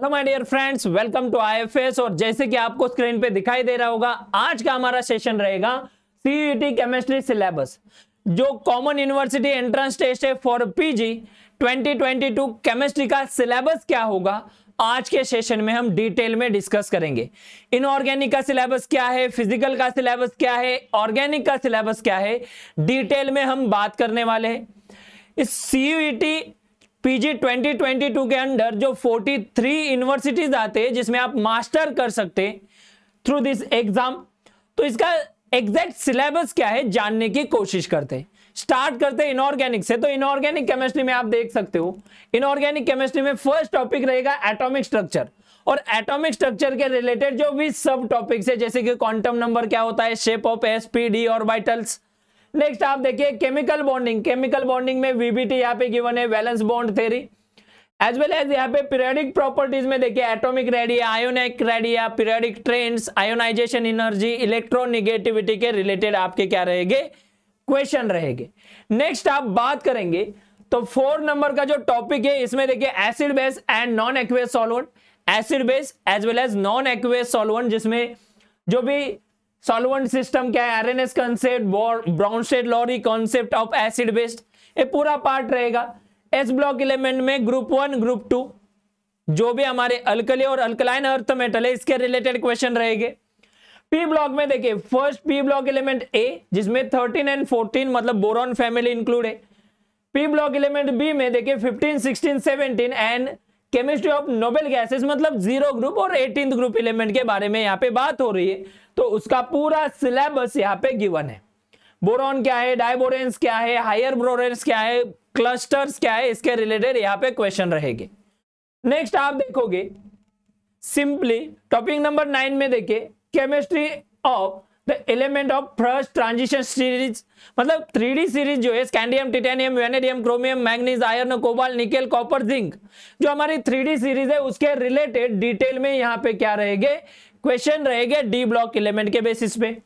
hello my dear friends welcome to IFS और जैसे कि आपको स्क्रीन पे दिखाई दे रहा होगा आज का हमारा सेशन रहेगा सीईटी केमिस्ट्री सिलेबस जो कॉमन यूनिवर्सिटी एंट्रेंस टेस्ट है फॉर पीजी 2022 केमिस्ट्री का सिलेबस क्या होगा आज के सेशन में हम डिटेल में डिस्कस करेंगे इनऑर्गेनिक का सिलेबस क्या है फिजिकल का सिलेबस क्या है ऑर्गेनिक का सिलेबस क्या है डिटेल में हम बात करने वाले हैं इस सीयूईटी पीजी 2022 के अंडर जो 43 यूनिवर्सिटीज आते हैं जिसमें आप मास्टर कर सकते थ्रू दिस एग्जाम तो इसका एग्जैक्ट सिलेबस क्या है जानने की कोशिश करते हैं स्टार्ट करते हैं इनऑर्गेनिक से तो इनऑर्गेनिक केमिस्ट्री में आप देख सकते हो इनऑर्गेनिक केमिस्ट्री में फर्स्ट टॉपिक रहेगा एटॉमिक स्ट्रक्चर और एटॉमिक स्ट्रक्चर के रिलेटेड जो भी सब टॉपिक्स है जैसे कि क्वांटम नंबर क्या होता है shape of S P D orbitals next आप देखिए केमिकल बॉन्डिंग केमिकल बॉन्डिंग में वीबीटी यहाँ पे गिवन है valence bond theory as well as यहाँ पे पीरियडिक प्रॉपर्टीज में देखिए atomic radii ionic radii periodic trends ionization energy electronegativity के रिलेटेड आपके क्या रहेगे क्वेश्चन रहेगे नेक्स्ट आप बात करेंगे तो फोर नंबर का जो टॉपिक है इसमें देखिए acid base and non aqueous solvent acid base as well as non aqueous solvent जिसमें जो भी सॉल्वेंट सिस्टम क्या है Arrhenius Brown Bronsted Lowry concept of acid based ये पूरा पार्ट रहेगा एस ब्लॉक इलेमेंट में ग्रुप वन ग्रुप टू जो भी हमारे अल्कली और अल्कलाइन अर्थ मेटल है इसके रिलेटेड क्वेश्चन रहेगा पी ब्लॉक में देखिए first P block element A जिसमें थर्टीन एंड फोर्टीन मतलब बोरॉन फैमिली इंक्लूड है पी ब्लॉक इलेमेंट बी में देखिए fifteen sixteen seventeen and chemistry of noble gases मतलब जीरो ग्रुप और एटीन ग्रुप एलिमेंट के बारे में यहाँ पे बात हो रही है तो उसका पूरा सिलेबस यहाँ पे गिवन है बोरॉन क्या है डायबोरेंस क्या है हायर ब्रोरेंस क्या है क्लस्टर्स क्या है इसके रिलेटेड यहाँ पे क्वेश्चन रहेंगे नेक्स्ट आप देखोगे सिंपली टॉपिक नंबर नाइन में देखे chemistry of the element of first transition series मतलब थ्री डी सीरीज जो है scandium titanium vanadium chromium manganese iron cobalt nickel copper zinc जो हमारी थ्री डी सीरीज है उसके रिलेटेड डिटेल में यहाँ पे क्या रहेगा क्वेश्चन रहेगा डी ब्लॉक एलिमेंट के बेसिस पे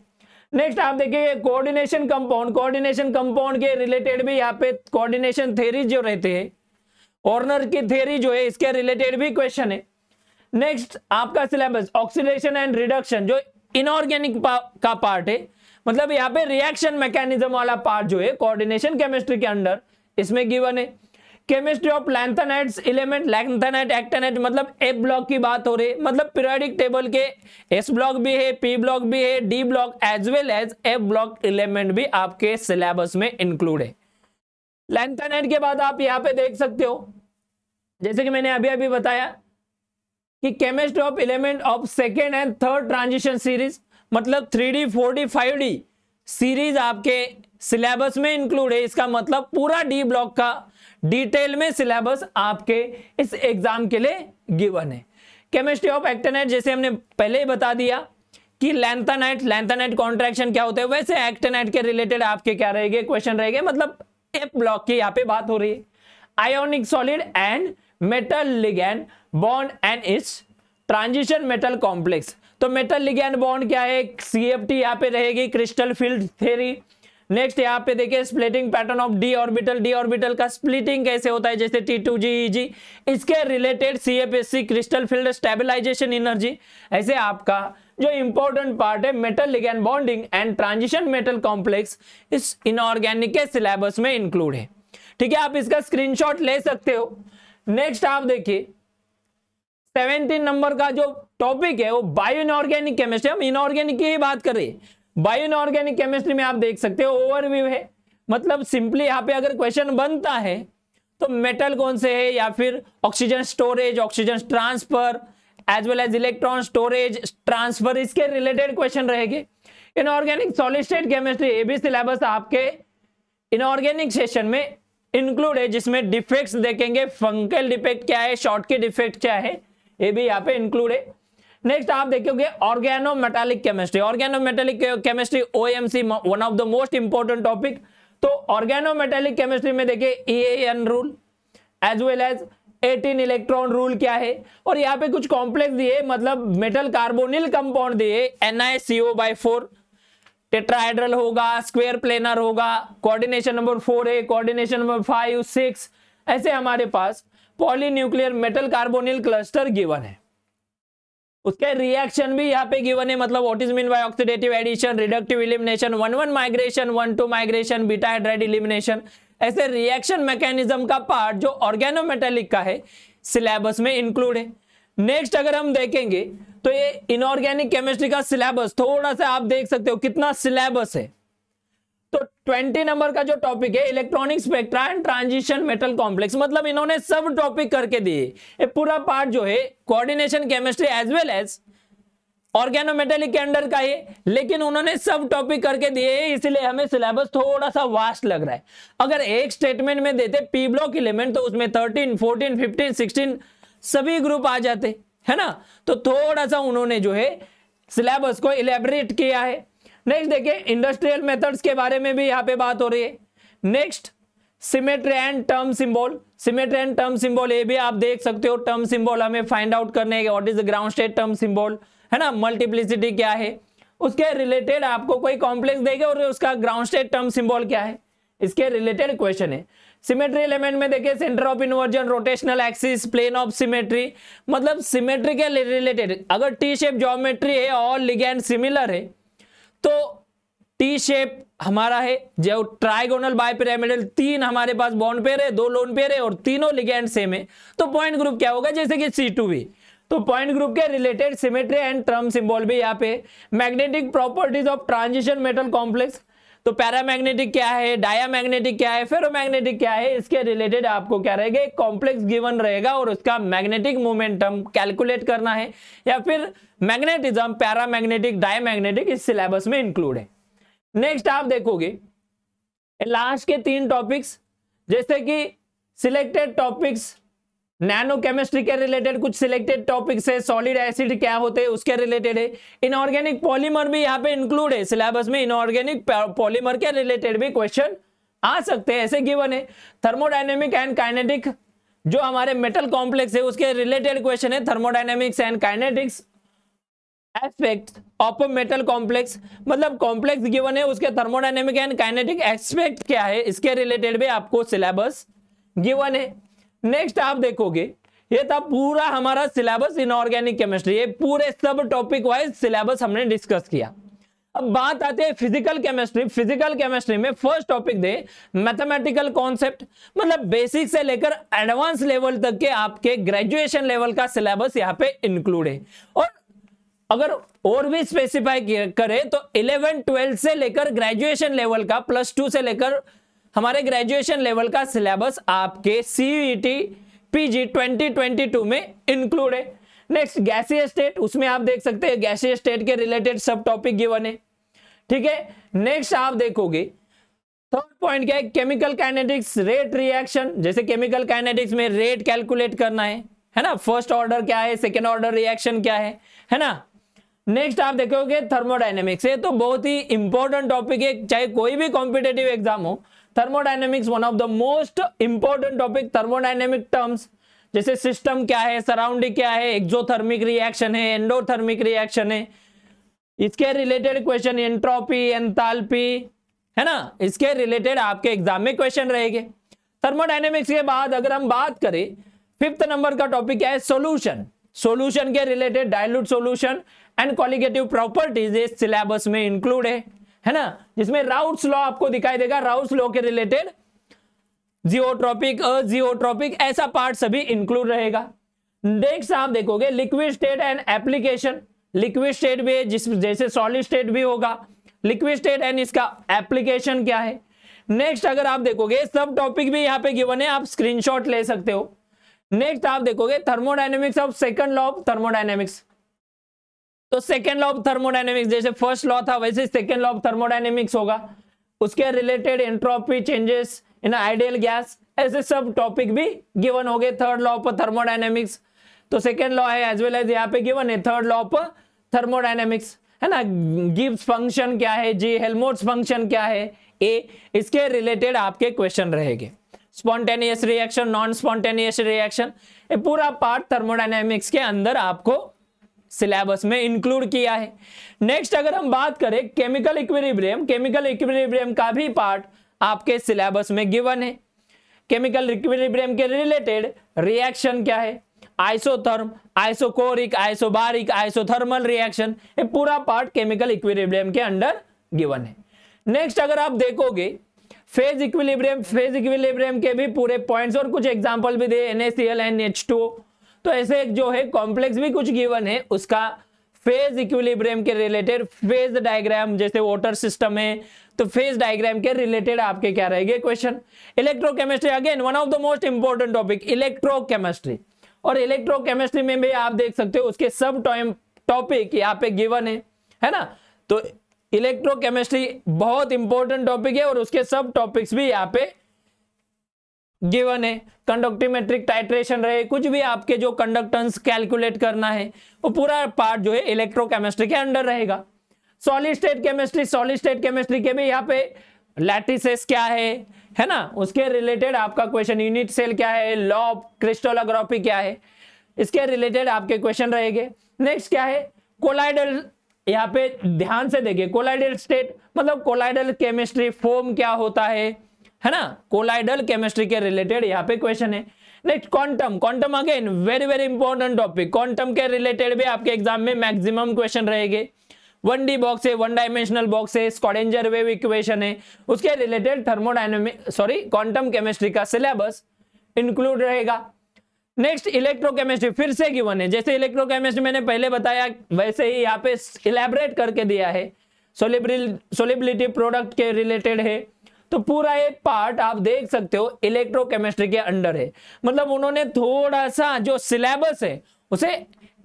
नेक्स्ट आप देखिए कोऑर्डिनेशन कंपाउंड कोऑर्डिनेशन कंपाउंड के रिलेटेड भी यहाँ पे कोऑर्डिनेशन थेरी जो रहते हैं ऑर्नर की थेरी जो है इसके रिलेटेड भी क्वेश्चन है नेक्स्ट आपका सिलेबस ऑक्सीडेशन एंड रिडक्शन जो इनऑर्गेनिक का पार्ट है मतलब यहाँ पे रिएक्शन मैकेनिज्म वाला पार्ट जो है कोऑर्डिनेशन केमिस्ट्री के अंडर इसमें गिवन है chemistry of lanthanides element lanthanide actinide मतलब ए ब्लॉक की बात हो रही है मतलब पीरियोडिक टेबल के एस ब्लॉक भी है पी ब्लॉक भी है D block as well as A block element भी आपके सिलेबस में इंक्लूड है लैंथनाइट के बाद आप यहाँ पे देख सकते हो जैसे कि मैंने अभी अभी बताया कि chemist of element of second and third transition series मतलब three D four D five D series आपके सिलेबस में इंक्लूड है इसका मतलब पूरा डी ब्लॉक का डिटेल में सिलेबस आपके इस एग्जाम के लिए गिवन है केमिस्ट्री ऑफ एक्टेनाइट जैसे हमने पहले ही बता दिया कि लैंथानाइट लैंथानाइट कॉन्ट्रैक्शन क्या होते हैं वैसे एक्टेनाइट के रिलेटेड आपके क्या रहेगा क्वेश्चन रहेगा मतलब एफ ब्लॉक की यहाँ पे बात हो रही है ionic solid and metal ligand bond and its transition metal complex तो मेटल लिगैन बॉन्ड क्या है सी एफ टी यहाँ पे रहेगी क्रिस्टल फील्ड थेरी नेक्स्ट यहाँ पे देखिए splitting pattern of D orbital D orbital का स्प्लिटिंग कैसे होता है जैसे T to ji E G इसके related C F S C crystal field stabilisation energy ऐसे आपका जो इंपॉर्टेंट पार्ट है metal ligand bonding and transition metal complex इस इनऑर्गेनिक के सिलेबस में इंक्लूड है ठीक है आप इसका स्क्रीनशॉट ले सकते हो नेक्स्ट आप देखिए सेवेंटीन नंबर का जो टॉपिक है वो बायो इनऑर्गेनिक केमिस्ट्री हम इनऑर्गेनिक की ही बात कर रहे हैं बायो इनऑर्गेनिक केमिस्ट्री में आप देख सकते हो ओवरव्यू है मतलब सिंपली यहाँ पे अगर क्वेश्चन बनता है तो मेटल कौन से है या फिर oxygen storage oxygen transfer as well as electron storage transfer इसके रिलेटेड क्वेश्चन रहेंगे इनऑर्गेनिक सॉलिड स्टेट केमिस्ट्री ए भी सिलेबस आपके इनऑर्गेनिक सेशन में इंक्लूड है जिसमें डिफेक्ट्स देखेंगे फंकल डिफेक्ट क्या है शॉर्ट के डिफेक्ट क्या है ये भी यहाँ पे इंक्लूड है नेक्स्ट आप देखोगे organo metallic chemistry organo metallic chemistry OMC one of the most important topic तो ऑर्गेनो मेटालिक केमिस्ट्री में देखिए EAN rule as well as 18 electron rule क्या है और यहाँ पे कुछ कॉम्प्लेक्स दिए मतलब मेटल कार्बोनिल कंपाउंड दिए N I C O by four tetrahedral होगा स्क्वेयर प्लेनर होगा कोऑर्डिनेशन नंबर फोर है कोऑर्डिनेशन नंबर फाइव सिक्स ऐसे हमारे पास polynuclear metal carbonyl cluster given है उसके रिएक्शन भी यहाँ पे गिवन है मतलब what is mean by oxidative addition reductive elimination one one migration one two migration beta hydride elimination ऐसे रिएक्शन मैकेनिज्म का पार्ट जो ऑर्गेनोमेटेलिक का है सिलेबस में इंक्लूड है नेक्स्ट अगर हम देखेंगे तो ये इनऑर्गेनिक केमिस्ट्री का सिलेबस थोड़ा सा आप देख सकते हो कितना सिलेबस है तो 20 नंबर का जो टॉपिक है electronic spectra and transition metal complex मतलब इन्होंने सब टॉपिक करके दिए ये पूरा पार्ट जो है coordination chemistry as well as organometallic के अंडर का है लेकिन उन्होंने सब टॉपिक करके दिए इसलिए हमें सिलेबस थोड़ा सा वास्ट लग रहा है अगर एक स्टेटमेंट में देते पी ब्लॉक इलेमेंट तो उसमें थर्टीन फोर्टीन फिफ्टीन सिक्सटीन सभी ग्रुप आ जाते है ना तो थोड़ा सा उन्होंने जो है सिलेबस को इलेबरेट किया है नेक्स्ट देखिए इंडस्ट्रियल मेथड्स के बारे में भी यहाँ पे बात हो रही है next symmetry and term symbol symmetry and term symbol ये भी आप देख सकते हो टर्म सिंबल हमें फाइंड आउट करने के what is the ground state term symbol है ना मल्टीप्लिसिटी क्या है उसके रिलेटेड आपको कोई कॉम्प्लेक्स देगा और उसका ग्राउंड स्टेट टर्म सिंबल क्या है इसके रिलेटेड क्वेश्चन है सिमेट्री एलिमेंट में देखिए centre of inversion rotational axis plane of symmetry मतलब सिमेट्री के रिलेटेड अगर टी शेप ज्योमेट्री है और लिगेंड सिमिलर है तो टी शेप हमारा है जो ट्राइगोनल बायपिरामिडल तीन हमारे पास बॉन्ड पेयर है दो लोन पेयर है और तीनों लिगेंड सेम है तो पॉइंट ग्रुप क्या होगा जैसे कि सी टू भी तो पॉइंट ग्रुप के related symmetry and term symbol भी यहाँ पे magnetic properties of transition metal complex तो पैरामैग्नेटिक क्या है डायामैग्नेटिक क्या है फेरोमैग्नेटिक क्या है इसके रिलेटेड आपको क्या रहेगा एक कॉम्प्लेक्स गिवन रहेगा और उसका मैग्नेटिक मोमेंटम कैलकुलेट करना है या फिर मैग्नेटिज्म पैरामैग्नेटिक डायमैग्नेटिक इस सिलेबस में इंक्लूड है नेक्स्ट आप देखोगे लास्ट के तीन टॉपिक्स जैसे कि सिलेक्टेड टॉपिक्स नैनो केमिस्ट्री के रिलेटेड कुछ सिलेक्टेड टॉपिक्स है सॉलिड एसिड क्या होते हैं उसके रिलेटेड है इनऑर्गेनिक पॉलीमर भी यहाँ पे इंक्लूड है सिलेबस में इनऑर्गेनिक पॉलीमर के रिलेटेड भी क्वेश्चन आ सकते हैं ऐसे गिवन है थर्मोडाइनेमिक एंड काइनेटिक जो हमारे मेटल कॉम्प्लेक्स है उसके रिलेटेड क्वेश्चन है thermodynamics and kinetics aspect of metal complex मतलब कॉम्प्लेक्स गिवन है उसके थर्मोडाइनेमिक एंड काइनेटिक एस्पेक्ट क्या है इसके रिलेटेड भी आपको सिलेबस गिवन है नेक्स्ट आप देखोगे ये था पूरा हमारा सिलेबस इनऑर्गेनिक केमिस्ट्री ये पूरे सब टॉपिक वाइज सिलेबस हमने डिस्कस किया अब बात आती है फिजिकल केमिस्ट्री फिजिकल केमिस्ट्री में first topic the mathematical concept मतलब बेसिक से लेकर एडवांस लेवल तक के आपके ग्रेजुएशन लेवल का सिलेबस यहाँ पे इंक्लूड है और अगर और भी स्पेसिफाई करें तो इलेवन ट्वेल्थ से लेकर ग्रेजुएशन लेवल का प्लस टू से लेकर हमारे ग्रेजुएशन लेवल का सिलेबस आपके सीईटी पीजी 2022 में इंक्लूड है नेक्स्ट गैसी स्टेट उसमें आप देख सकते हैं गैसी स्टेट के रिलेटेड सब टॉपिक गिवन है ठीक है नेक्स्ट आप देखोगे थर्ड पॉइंट क्या है केमिकल काइनेटिक्स रेट रिएक्शन जैसे केमिकल काइनेटिक्स में रेट कैलकुलेट करना है है ना फर्स्ट ऑर्डर क्या है सेकेंड ऑर्डर रिएक्शन क्या है है ना नेक्स्ट आप देखोगे थर्मोडाइनेमिक्स ये तो बहुत ही इंपॉर्टेंट टॉपिक है चाहे कोई भी कॉम्पिटेटिव एग्जाम हो thermodynamics one of the most important topic thermodynamic terms जैसे सिस्टम क्या है सराउंडिंग क्या है एक्जोथर्मिक रिएक्शन है एंडोथर्मिक रिएक्शन है इसके रिलेटेड क्वेश्चन एंट्रोपी एंथाल्पी है ना इसके रिलेटेड आपके एग्जाम में क्वेश्चन रहेंगे थर्मोडाइनेमिक्स के बाद अगर हम बात करें फिफ्थ नंबर का टॉपिक है सोल्यूशन सोल्यूशन के related dilute solution and colligative properties इस सिलेबस में इंक्लूड है है ना जिसमें राउट्स लॉ आपको दिखाई देगा राउट्स लॉ के रिलेटेड जियोट्रॉपिक अजियोट्रॉपिक ऐसा पार्ट सभी इंक्लूड रहेगा नेक्स्ट आप देखोगे liquid state and application liquid state भी जिस जैसे सॉलिड स्टेट भी होगा लिक्विड स्टेट एंड इसका एप्लीकेशन क्या है नेक्स्ट अगर आप देखोगे सब टॉपिक भी यहाँ पे गिवन है आप स्क्रीनशॉट ले सकते हो नेक्स्ट आप देखोगे thermodynamics of second law of thermodynamics तो सेकेंड लॉ ऑफ थर्मोडाइनेमिक्स जैसे फर्स्ट लॉ था वैसे सेकेंड लॉ ऑफ थर्मोडाइनेमिक्स होगा उसके रिलेटेड entropy changes in ideal gas ऐसे सब टॉपिक भी गिवन हो गए थर्ड लॉ ऑफ थर्मोडाइनेमिक्स तो सेकेंड लॉ है एज वेल एज यहाँ पे गिवन है थर्ड लॉ ऑफ थर्मोडाइनेमिक्स है ना गिब्स फंक्शन क्या है जी हेलमोट्स फंक्शन क्या है ए इसके रिलेटेड आपके क्वेश्चन रहेंगे spontaneous reaction non spontaneous reaction ये पूरा पार्ट थर्मोडाइनेमिक्स के अंदर आपको सिलेबस में इंक्लूड किया है नेक्स्ट अगर हम बात करें केमिकल इक्विलिब्रियम केमिकल इक्विलिब्रियम का भी पार्ट आपके सिलेबस में गिवन है केमिकल इक्विलिब्रियम के रिलेटेड रिएक्शन क्या है isotherm isochoric isobaric isothermal reaction ये पूरा पार्ट केमिकल इक्विलिब्रियम के अंडर गिवन है नेक्स्ट अगर आप देखोगे फेज इक्विलिब्रियम फेज इक्विलिब्रियम के भी पूरे पॉइंट्स और कुछ एग्जांपल भी दिए NaCl एनएच2 तो ऐसे जो है कॉम्प्लेक्स भी कुछ गिवन है उसका फेज इक्विलिब्रियम के रिलेटेड फेज डायग्राम जैसे वाटर सिस्टम है तो फेज डायग्राम के रिलेटेड आपके क्या रहेगा question electrochemistry again one of the most important topic electrochemistry और इलेक्ट्रोकेमिस्ट्री में भी आप देख सकते हो उसके सब टॉपिक यहाँ पे गिवन है है ना तो इलेक्ट्रोकेमिस्ट्री बहुत इंपॉर्टेंट टॉपिक है और उसके सब टॉपिक्स भी यहाँ पे गिवन है कंडक्टिमेट्रिक टाइट्रेशन रहे कुछ भी आपके जो कंडक्टेंस कैलकुलेट करना है वो पूरा पार्ट जो है इलेक्ट्रोकेमिस्ट्री के अंडर रहेगा solid state chemistry solid state chemistry के भी यहाँ पे लैटिसेस क्या है है ना उसके रिलेटेड आपका क्वेश्चन यूनिट सेल क्या है लॉ क्रिस्टोलोग्राफी क्या है इसके रिलेटेड आपके क्वेश्चन रहेंगे नेक्स्ट क्या है कोलाइडल यहाँ पे ध्यान से देखिए कोलाइडल स्टेट मतलब कोलाइडल केमिस्ट्री फॉर्म क्या होता है है ना कोलाइडल केमिस्ट्री के रिलेटेड यहाँ पे क्वेश्चन है next quantum quantum again very very important topic quantum के रिलेटेड भी आपके एग्जाम में मैक्सिमम क्वेश्चन रहेंगे वन डी बॉक्स है वन डायमेंशनल बॉक्स है स्कॉडेंजर वेव इक्वेशन है उसके related thermodynamic sorry quantum chemistry का सिलेबस इंक्लूड रहेगा नेक्स्ट इलेक्ट्रोकेमिस्ट्री फिर से क्यों है जैसे इलेक्ट्रोकेमिस्ट्री मैंने पहले बताया वैसे ही यहाँ पे इलेबरेट करके दिया है सोलिब्रिल सोलिबिलिटी प्रोडक्ट के रिलेटेड है तो पूरा एक पार्ट आप देख सकते हो इलेक्ट्रोकेमिस्ट्री के अंडर है मतलब उन्होंने थोड़ा सा जो सिलेबस है उसे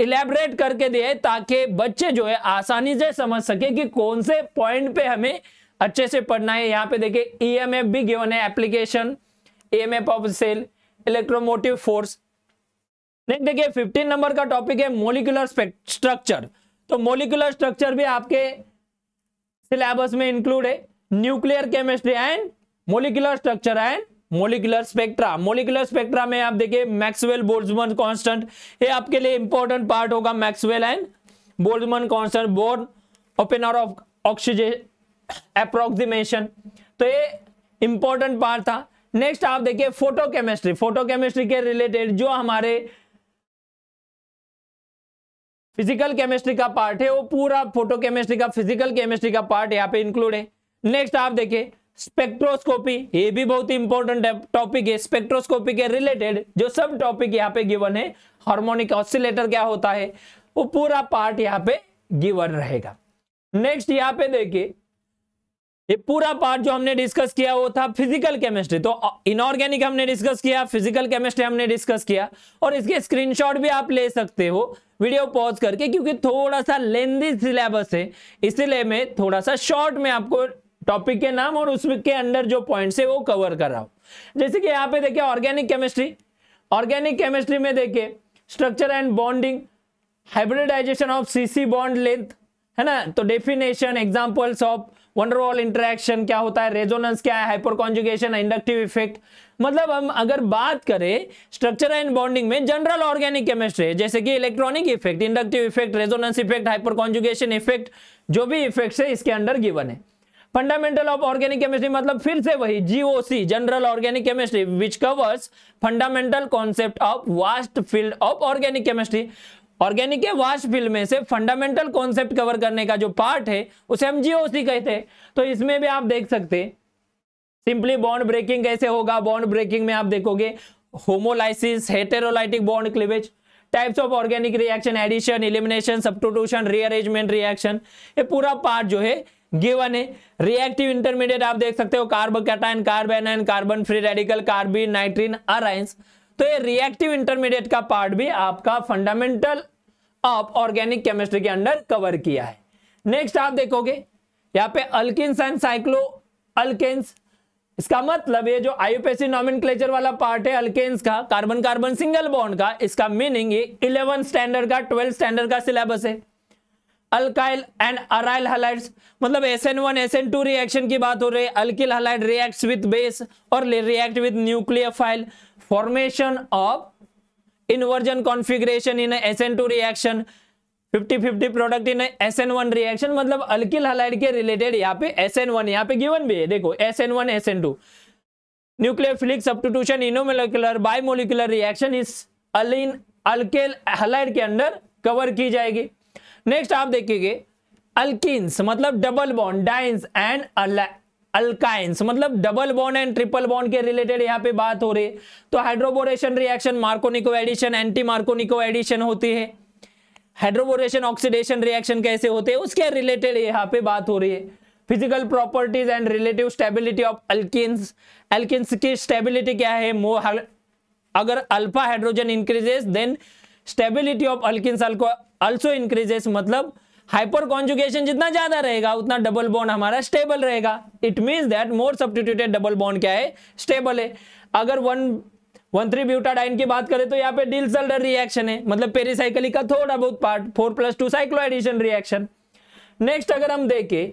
इलेबरेट करके दिया है ताकि बच्चे जो है आसानी से समझ सके कि कौन से पॉइंट पे हमें अच्छे से पढ़ना है यहाँ पे देखिए एफ e भी गिवन है application F of cell electromotive force next देखिए 15 नंबर का टॉपिक है मोलिकुलर स्ट्रक्चर तो मोलिकुलर स्ट्रक्चर भी आपके सिलेबस में इंक्लूड है nuclear chemistry and molecular structure and molecular spectra molecular spectra में आप देखिए मैक्सवेल बोल्जमन कॉन्स्टेंट ये आपके लिए इंपॉर्टेंट पार्ट होगा Maxwell and Boltzmann constant Born Oppenheimer of oxygen approximation तो ये इंपॉर्टेंट पार्ट था नेक्स्ट आप देखिए फोटोकेमिस्ट्री फोटोकेमिस्ट्री के रिलेटेड जो हमारे फिजिकल केमिस्ट्री का पार्ट है वो पूरा फोटोकेमिस्ट्री का फिजिकल केमिस्ट्री का पार्ट यहाँ पे इंक्लूड है नेक्स्ट आप देखिए स्पेक्ट्रोस्कोपी ये भी बहुत इंपॉर्टेंट टॉपिक है स्पेक्ट्रोस्कोपी के रिलेटेड जो सब टॉपिक यहाँ पे गिवन है हार्मोनिक ऑसिलेटर क्या होता है वो पूरा पार्ट यहाँ पे गिवन रहेगा नेक्स्ट यहाँ पे देखिए ये पूरा पार्ट जो हमने डिस्कस किया वो था फिजिकल केमिस्ट्री तो इनऑर्गेनिक हमने डिस्कस किया फिजिकल केमिस्ट्री हमने डिस्कस किया और इसके स्क्रीनशॉट भी आप ले सकते हो वीडियो पॉज करके क्योंकि थोड़ा सा लेंदी सिलेबस है इसलिए मैं थोड़ा सा शॉर्ट में आपको टॉपिक के नाम और उसमें के अंडर जो पॉइंट्स है वो कवर कर रहा हूं जैसे कि यहाँ पे देखिए ऑर्गेनिक केमिस्ट्री ऑर्गेनिक केमिस्ट्री में देखिए structure and bonding hybridisation of C C bond length है ना तो definition examples of van der Waals interaction क्या होता है रेजोनेंस क्या है हाइपर कॉन्जुगेशन इंडक्टिव इफेक्ट मतलब हम अगर बात करें स्ट्रक्चर एंड बॉन्डिंग में जनरल ऑर्गेनिक केमिस्ट्री जैसे कि electronic effect inductive effect resonance effect hyperconjugation effect जो भी इफेक्ट है इसके अंडर गिवन है फंडामेंटल ऑफ ऑर्गेनिक केमिस्ट्री मतलब फिर से वही GOC general organic chemistry which covers fundamental concept of vast field of organic chemistry organic के वास्ट फील्ड में से फंडामेंटल कॉन्सेप्ट कवर करने का जो पार्ट है उसे हम जीओसी कहते हैं तो इसमें भी आप देख सकते सिंपली बॉन्ड ब्रेकिंग कैसे होगा बॉन्ड ब्रेकिंग में आप देखोगे homolysis heterolytic bond cleavage types of organic reaction addition elimination substitution rearrangement reaction ये पूरा पार्ट जो है गिवन है रिएक्टिव इंटरमीडिएट आप देख सकते हो carbocation carbanion carbon free radical carbene nitrene arynes तो ये रिएक्टिव इंटरमीडिएट का पार्ट भी आपका फंडामेंटल ऑफ ऑर्गेनिक केमिस्ट्री के अंडर कवर किया है नेक्स्ट आप देखोगे यहाँ पे अल्किस एंड साइक्लो अल्केन्स इसका मतलब ये जो आयुपेसी नॉमिन वाला पार्ट है अल्केन्स का कार्बन कार्बन सिंगल बॉन्ड का इसका मीनिंग ये स्टैंडर्ड का ट्वेल्थ स्टैंडर्ड का सिलेबस है अल्काइल एंड अराइल हलाइड मतलब S S N one N two reaction की बात हो रही है alkyl halide react with base और react with nucleophile formation of inversion configuration in S N two reaction 50-50 product in S N one reaction मतलब alkyl halide के related यहाँ पे एस एन वन यहाँ पे गिवन भी है देखो S S N N one two nucleophilic substitution unimolecular bimolecular reaction इस अलिन अल्केल हलाइड के अंदर कवर की जाएगी नेक्स्ट आप देखिए अल्किस मतलब double bond dienes and alkynes मतलब double bond and triple bond के रिलेटेड यहाँ पे बात हो रही है तो hydroboration reaction Markovnikov addition anti Markovnikov addition होती है हाइड्रोबोरेशन ऑक्सीडेशन रिएक्शन कैसे होते हैं उसके रिलेटेड यहाँ पे बात हो रही है physical properties and relative stability of alkenes alkenes की स्टेबिलिटी क्या है अगर alpha hydrogen increases then stability of alkenes also increases मतलब हाइपर कॉन्जुगेशन जितना ज्यादा रहेगा उतना डबल बॉन्ड हमारा स्टेबल रहेगा it means that more substituted double bond क्या है स्टेबल है अगर वन वन थ्री ब्यूटाडाइन की बात करें तो यहाँ पे डील सल्डर रिएक्शन है मतलब पेरिसाइकली का थोड़ा बहुत part four plus two cycloaddition reaction next अगर हम देखें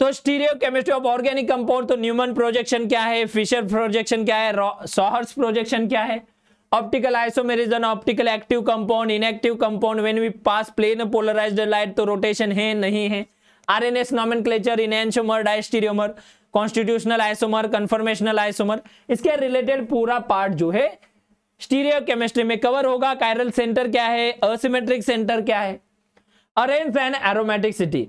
तो stereochemistry of organic compound तो न्यूमन प्रोजेक्शन क्या है फिशर प्रोजेक्शन क्या है सोहर्स प्रोजेक्शन क्या है optical isomerism optical active compound inactive compound when we pass plane polarized light तो रोटेशन है नहीं है R and S nomenclature enantiomer diastereomer constitutional isomer conformational isomer इसके रिलेटेड पूरा पार्ट जो है स्टीरियो केमिस्ट्री में कवर होगा कायरल सेंटर क्या है असिमेट्रिक सेंटर क्या है अरेन्स एंड एरोमेटिक सिटी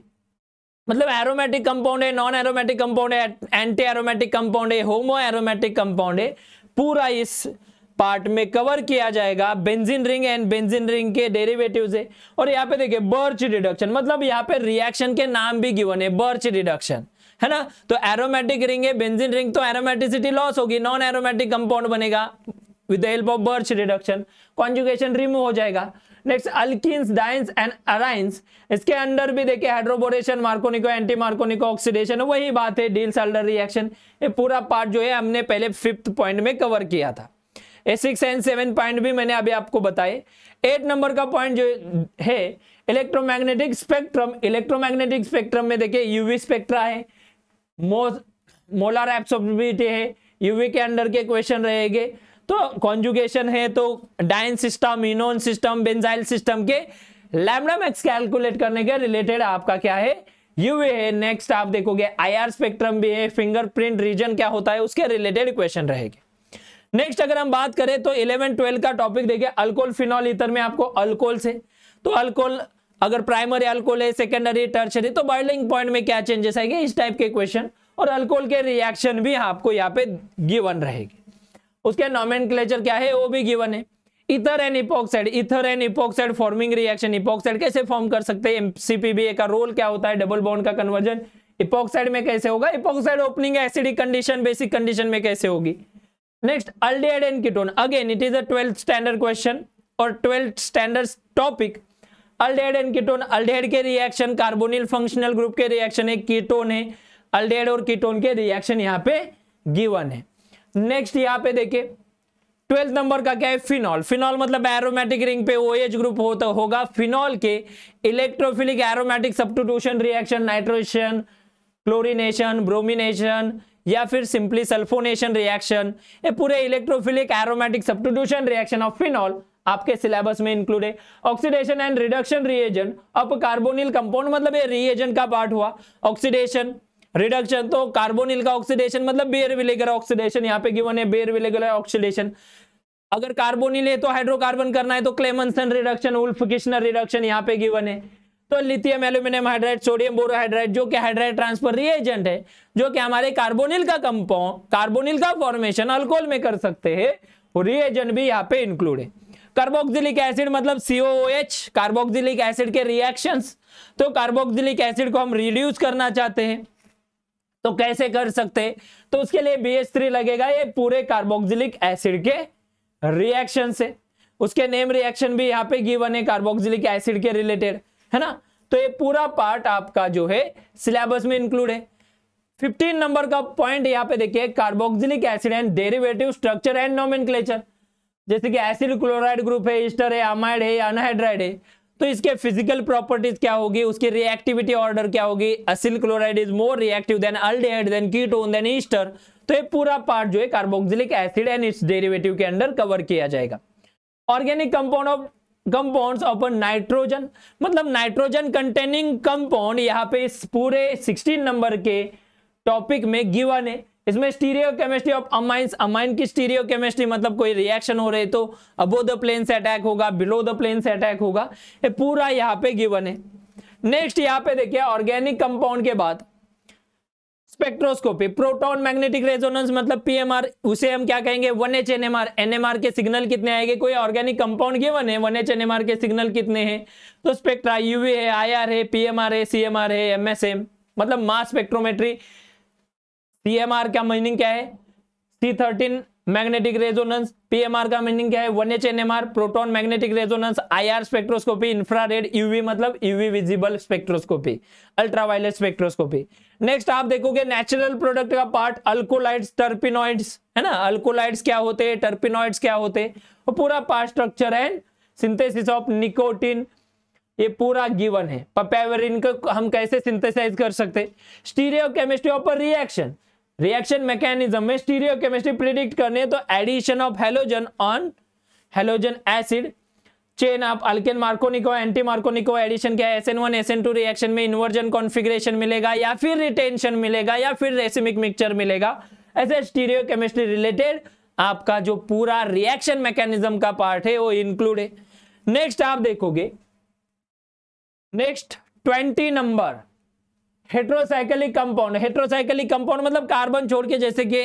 मतलब एरोमेटिक कंपाउंड है नॉन एरोमेटिक कंपाउंड है एंटी एरोमेटिक कंपाउंड है होमो एरोमेटिक कंपाउंड है पूरा इस पार्ट में कवर किया जाएगा benzene ring and benzene ring के डेरिवेटिव से और यहाँ पे देखिए बर्च रिडक्शन मतलब यहाँ पे रिएक्शन के नाम भी गिवन है बर्च रिडक्शन है ना तो एरोमेटिक रिंग है बेंजिन रिंग तो एरोमेटिसिटी लॉस होगी नॉन एरोमेटिक कंपाउंड बनेगा with the help of Birch reduction conjugation remove हो जाएगा नेक्स्ट अल्किस डाइंस एंड अराइंस इसके अंडर भी देखिए hydroboration Markovnikov anti Markovnikov oxidation वही बात है डील सल्डर रिएक्शन ये पूरा पार्ट जो है हमने पहले फिफ्थ पॉइंट में कवर किया था सिक्स एंड सेवन पॉइंट भी मैंने अभी आपको बताए एट नंबर का पॉइंट जो है इलेक्ट्रोमैग्नेटिक स्पेक्ट्रम इलेक्ट्रोमैग्नेटिक स्पेक्ट्रम में देखिए यूवी स्पेक्ट्रा है मो मोलार एब्सॉर्बिटी है यूवी के अंडर के क्वेश्चन रहेंगे तो कॉन्जुगेशन है तो diene system enone system benzyl system के लैमडा कैलकुलेट करने के रिलेटेड आपका क्या है यूवी है नेक्स्ट आप देखोगे आई स्पेक्ट्रम भी है फिंगरप्रिंट रीजन क्या होता है उसके रिलेटेड क्वेश्चन रहेगा नेक्स्ट अगर हम बात करें तो इलेवन ट्वेल्व का टॉपिक देखिए अल्कोल फिनॉल इतर में आपको अल्कोल से तो अल्कोल अगर प्राइमरी अल्कोल है सेकेंडरी टर्शरी तो बॉइलिंग पॉइंट में क्या चेंजेस आएंगे इस टाइप के क्वेश्चन और अल्कोहल के रिएक्शन भी आपको यहाँ पे गिवन रहेगी उसके नॉमेन क्या है वो भी गिवन है ether and epoxide ether and epoxide forming reaction epoxide कैसे फॉर्म कर सकते हैं एमसीपीबीए का रोल क्या होता है डबल बॉन्ड का कन्वर्जन इपोक्साइड में कैसे होगा epoxide opening acidic condition basic condition में कैसे होगी next aldehyde and ketone again it is a twelfth standard question और twelfth standard topic aldehyde and ketone aldehyde के रिएक्शन कार्बोनिल फंक्शनल ग्रुप के रिएक्शन है कीटोन है अल्डेहाइड और ketone के रिएक्शन यहाँ पे गिवन है नेक्स्ट यहाँ पे देखिए ट्वेल्थ नंबर का क्या है फिनॉल फिनॉल मतलब एरोमेटिक रिंग पे ओ ओएच ग्रुप होता होगा फिनॉल के electrophilic aromatic substitution reaction nitrogen chlorination bromination या फिर सिंपली सल्फोनेशन रिएक्शन ये पूरे electrophilic aromatic substitution reaction of phenol आपके सिलेबस में इंक्लूड है ऑक्सीडेशन एंड रिडक्शन रिएजन अब कार्बोनिल कंपाउंड मतलब ये रिएजन का पार्ट हुआ ऑक्सीडेशन रिडक्शन तो कार्बोनिल का ऑक्सीडेशन मतलब बेयर विलेगर ऑक्सीडेशन यहाँ पे गिवन है बेयर विलेगर ऑक्सीडेशन अगर कार्बोनिल है तो हाइड्रोकार्बन करना है तो Clemmensen reduction Wolff Kishner reduction यहाँ पे गिवन है तो lithium aluminium hydride sodium borohydride जो कि हाइड्राइड ट्रांसफर रिएजेंट है जो कि हमारे कार्बोनिल का कंपाउंड कार्बोनिल का फॉर्मेशन अल्कोहल में कर सकते हैं और रिएजेंट भी यहाँ पे इंक्लूड है कार्बोक्सिलिक एसिड मतलब COOH कार्बोक्सिलिक एसिड के रिएक्शंस तो कार्बोक्सिलिक एसिड को हम रिड्यूस करना चाहते हैं तो कैसे कर सकते तो उसके लिए थ्री लगेगा ये पूरे कार्बोक्सिलिक एसिड के रिएक्शन से उसके नेम रिएक्शन भी यहाँ पे गिवन है कार्बोक्सिलिक एसिड के रिलेटेड है ना तो ये पूरा पार्ट आपका जो है सिलेबस में इंक्लूड है 15 नंबर का पॉइंट यहाँ पे देखिए carboxylic acid and derivative structure and नॉमिन जैसे कि एसिड क्लोराइड ग्रुप है ईस्टर है अमाइड है अनहाइड्राइड है तो इसके फिजिकल प्रॉपर्टीज क्या होगी उसकी रिएक्टिविटी ऑर्डर क्या होगी acyl chloride is more reactive than aldehyde than ketone than ester तो ये पूरा पार्ट जो है carboxylic acid and its derivative के अंडर कवर किया जाएगा organic compound of compounds upon nitrogen मतलब नाइट्रोजन कंटेनिंग कंपाउंड यहाँ पे इस पूरे 16 नंबर के टॉपिक में गिवन है इसमें stereochemistry of amines amine की स्टीरियो केमिस्ट्री मतलब कोई रिएक्शन हो रही तो अबो द प्लेन से अटैक होगा बिलो द प्लेन से अटैक होगा ये पूरा यहाँ पे गिवन है नेक्स्ट यहाँ पे देखिए ऑर्गेनिक कंपाउंड के बाद स्पेक्ट्रोस्कोपी प्रोटॉन मैग्नेटिक रेजोनेंस मतलब पीएमआर उसे हम क्या कहेंगे वन एच एनएमआर एनएमआर के सिग्नल कितने आएंगे कोई ऑर्गेनिक कंपाउंड के वन है वन एच एनएमआर के सिग्नल कितने हैं तो स्पेक्ट्रा यूवी है आईआर है पीएमआर है सीएमआर है एमएसएम मतलब मास स्पेक्ट्रोमेट्री सीएमआर का मीनिंग क्या है C thirteen magnetic resonance PMR का मीनिंग क्या है one H N M R proton magnetic resonance IR spectroscopy infrared UV मतलब UV visible spectroscopy ultraviolet spectroscopy next आप देखोगे नेचुरल प्रोडक्ट का पार्ट अल्कोलाइड्स टर्पिनोइड्स है ना अल्कोलाइड्स क्या होते हैं टर्पिनोइड्स क्या होते हैं पूरा part structure and synthesis of nicotine ये पूरा गिवन है पपेवरिन को हम कैसे सिंथेसाइज कर सकते stereochemistry of reaction reaction mechanism में केमिस्ट्री प्रिडिक्ट करने है तो addition of halogen on halogen acid chain आप alkane Markovnikov anti Markovnikov addition क्या एस एन टू रिएक्शन में इन्वर्जन कॉन्फ़िगरेशन मिलेगा या फिर रिटेंशन मिलेगा या फिर रेसिमिक मिक्सचर मिलेगा ऐसे स्टीरियो केमिस्ट्री रिलेटेड आपका जो पूरा रिएक्शन मैकेनिज्म का पार्ट है वो इंक्लूड है नेक्स्ट आप देखोगे next twenty number heterocyclic compound heterocyclic compound मतलब कार्बन छोड़ के जैसे कि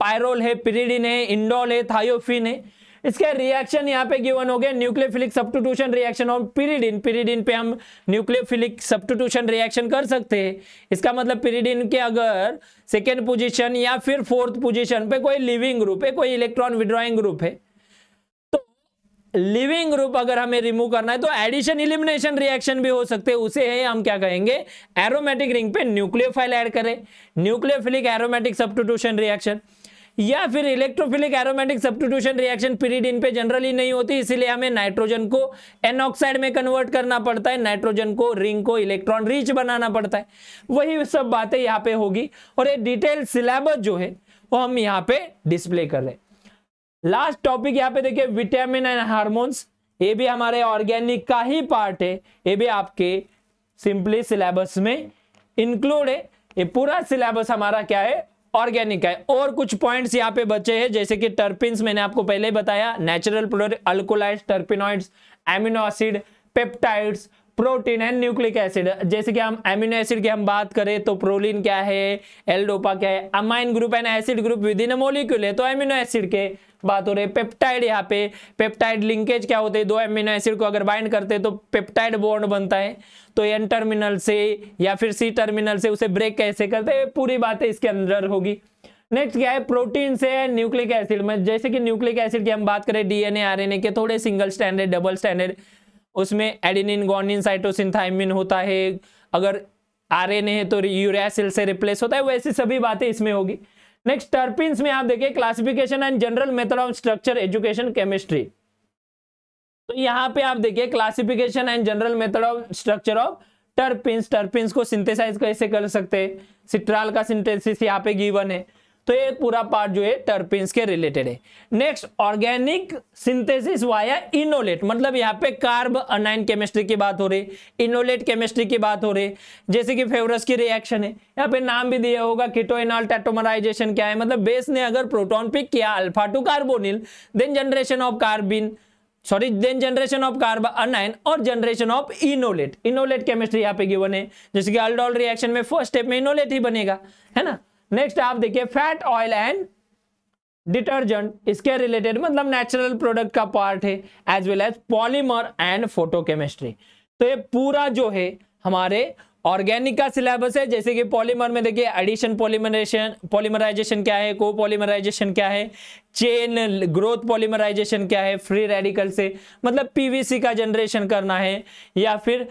पायरोल है पिरीडिन है इंडोल है थायोफिन है इसके रिएक्शन यहाँ पे गिवन हो गया न्यूक्लियोफिलिक सब्सटीट्यूशन रिएक्शन और पिरीडिन पिरीडिन पे हम न्यूक्लियोफिलिक सब्सटीट्यूशन रिएक्शन कर सकते हैं इसका मतलब पिरीडिन के अगर सेकेंड पोजिशन या फिर फोर्थ पोजिशन पे कोई लिविंग ग्रुप है कोई इलेक्ट्रॉन विड्रॉइंग ग्रुप है लिविंग ग्रुप अगर हमें रिमूव करना है तो एडिशन इलिमिनेशन रिएक्शन भी हो सकते हैं उसे है हम क्या कहेंगे एरोमेटिक रिंग पे न्यूक्लियोफाइल ऐड करें न्यूक्लियोफिलिक एरोमेटिक सब्सटीट्यूशन रिएक्शन या फिर electrophilic aromatic substitution reaction pyridine पे जनरली नहीं होती इसलिए हमें नाइट्रोजन को एनऑक्साइड में कन्वर्ट करना पड़ता है नाइट्रोजन को रिंग को इलेक्ट्रॉन रिच बनाना पड़ता है वही सब बातें यहाँ पे होगी और ये डिटेल सिलेबस जो है वो हम यहाँ पे डिस्प्ले कर रहे हैं लास्ट टॉपिक यहाँ पे देखिए विटामिन एंड हार्मोन्स ये भी हमारे ऑर्गेनिक का ही पार्ट है ये भी आपके सिंपली सिलेबस में इंक्लूड है ये पूरा सिलेबस हमारा क्या है ऑर्गेनिक है और कुछ पॉइंट्स यहाँ पे बचे हैं जैसे कि टर्पिन मैंने आपको पहले बताया natural product alkaloid terpenoids amino acid peptides protein and nucleic acid जैसे कि हम एमिनो एसिड की हम बात करें तो प्रोलिन क्या है एलडोपा क्या है amine group and acid group within molecule है तो एमिनो एसिड के बात हो रही है पेप्टाइड यहाँ पे पेप्टाइड लिंकेज क्या होते हैं दो एमिनो एसिड को अगर बाइंड करते हैं तो पेप्टाइड बॉन्ड बनता है तो एन टर्मिनल से या फिर सी टर्मिनल से उसे ब्रेक कैसे करते हैं पूरी बातें इसके अंदर होगी नेक्स्ट क्या है प्रोटीन से न्यूक्लिक एसिड में जैसे कि न्यूक्लिक एसिड की हम बात करें डीएनए आरएनए के थोड़े सिंगल स्टैंडर्ड डबल स्टैंडर्ड उसमें एडिनिन गोनिन साइटोसिन थाइमिन होता है अगर एन है तो यूरियासिल से रिप्लेस होता है वैसी सभी बातें इसमें होगी नेक्स्ट टर्पिन्स में आप देखिए classification and general method of structure education chemistry तो यहाँ पे आप देखिए classification and general method of structure of terpenes terpenes को सिंथेसाइज कैसे कर सकते हैं सिट्राल का सिंथेसिस यहाँ पे गिवन है तो ये पूरा पार्ट जो है टर्पिन के रिलेटेड है next organic synthesis via enolate मतलब यहाँ पे कार्ब अनाइन केमिस्ट्री की बात हो रही इनोलेट केमिस्ट्री की बात हो रही है जैसे कि फेवरस की रिएक्शन है यहाँ पे नाम भी दिया होगा किटोइनॉल टेटोमराइजेशन क्या है मतलब बेस ने अगर प्रोटोन पिक किया alpha to carbonyl then generation of carbene sorry then generation of carbanion और generation of enolate enolate chemistry यहाँ पे गिवन है जैसे कि अल्डोल रिएक्शन में फर्स्ट स्टेप में इनोलेट ही बनेगा है ना नेक्स्ट आप देखिए फैट ऑयल एंड डिटर्जेंट इसके रिलेटेड मतलब नेचुरल प्रोडक्ट का पार्ट है as well as polymer and photochemistry तो ये पूरा जो है हमारे ऑर्गेनिक का सिलेबस है जैसे कि पॉलीमर में देखिए एडिशन पॉलीमराइजेशन पॉलीमराइजेशन क्या है को पॉलीमराइजेशन क्या है चेन ग्रोथ पॉलीमराइजेशन क्या है फ्री रेडिकल से मतलब पीवीसी का जनरेशन करना है या फिर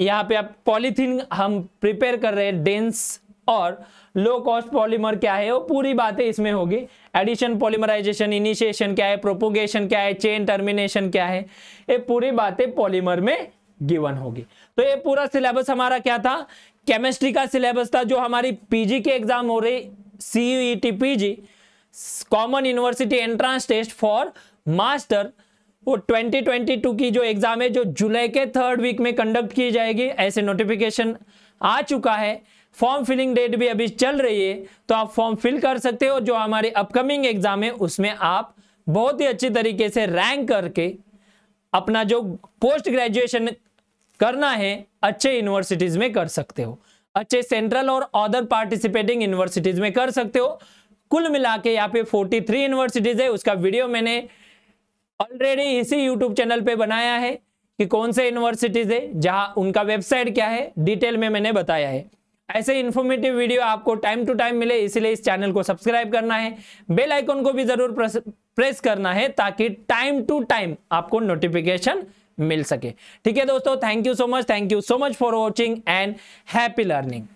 यहाँ पे आप पॉलीथीन हम प्रिपेयर कर रहे हैं डेंस और लो कॉस्ट पॉलीमर क्या है वो पूरी बातें इसमें होगी एडिशन पॉलीमराइजेशन इनिशिएशन क्या है प्रोपोगेशन क्या है चेन टर्मिनेशन क्या है ये पूरी बातें पॉलीमर में गिवन होगी तो ये पूरा सिलेबस हमारा क्या था केमिस्ट्री का सिलेबस था जो हमारी पीजी के एग्जाम हो रही CUET PG common university entrance test for master वो 2022 की जो एग्जाम है जो जुलाई के थर्ड वीक में कंडक्ट की जाएगी ऐसे नोटिफिकेशन आ चुका है फॉर्म फिलिंग डेट भी अभी चल रही है तो आप फॉर्म फिल कर सकते हो जो हमारे अपकमिंग एग्जाम है उसमें आप बहुत ही अच्छी तरीके से रैंक करके अपना जो पोस्ट ग्रेजुएशन करना है अच्छे यूनिवर्सिटीज में कर सकते हो अच्छे सेंट्रल और अदर पार्टिसिपेटिंग यूनिवर्सिटीज में कर सकते हो कुल मिला के यहाँ पे 43 यूनिवर्सिटीज है उसका वीडियो मैंने ऑलरेडी इसी यूट्यूब चैनल पे बनाया है कि कौन से यूनिवर्सिटीज है जहां उनका वेबसाइट क्या है डिटेल में मैंने बताया है ऐसे इन्फॉर्मेटिव वीडियो आपको टाइम टू टाइम मिले इसलिए इस चैनल को सब्सक्राइब करना है बेल आइकन को भी जरूर प्रेस करना है ताकि टाइम टू टाइम आपको नोटिफिकेशन मिल सके ठीक है दोस्तों thank you so much thank you so much for watching and happy learning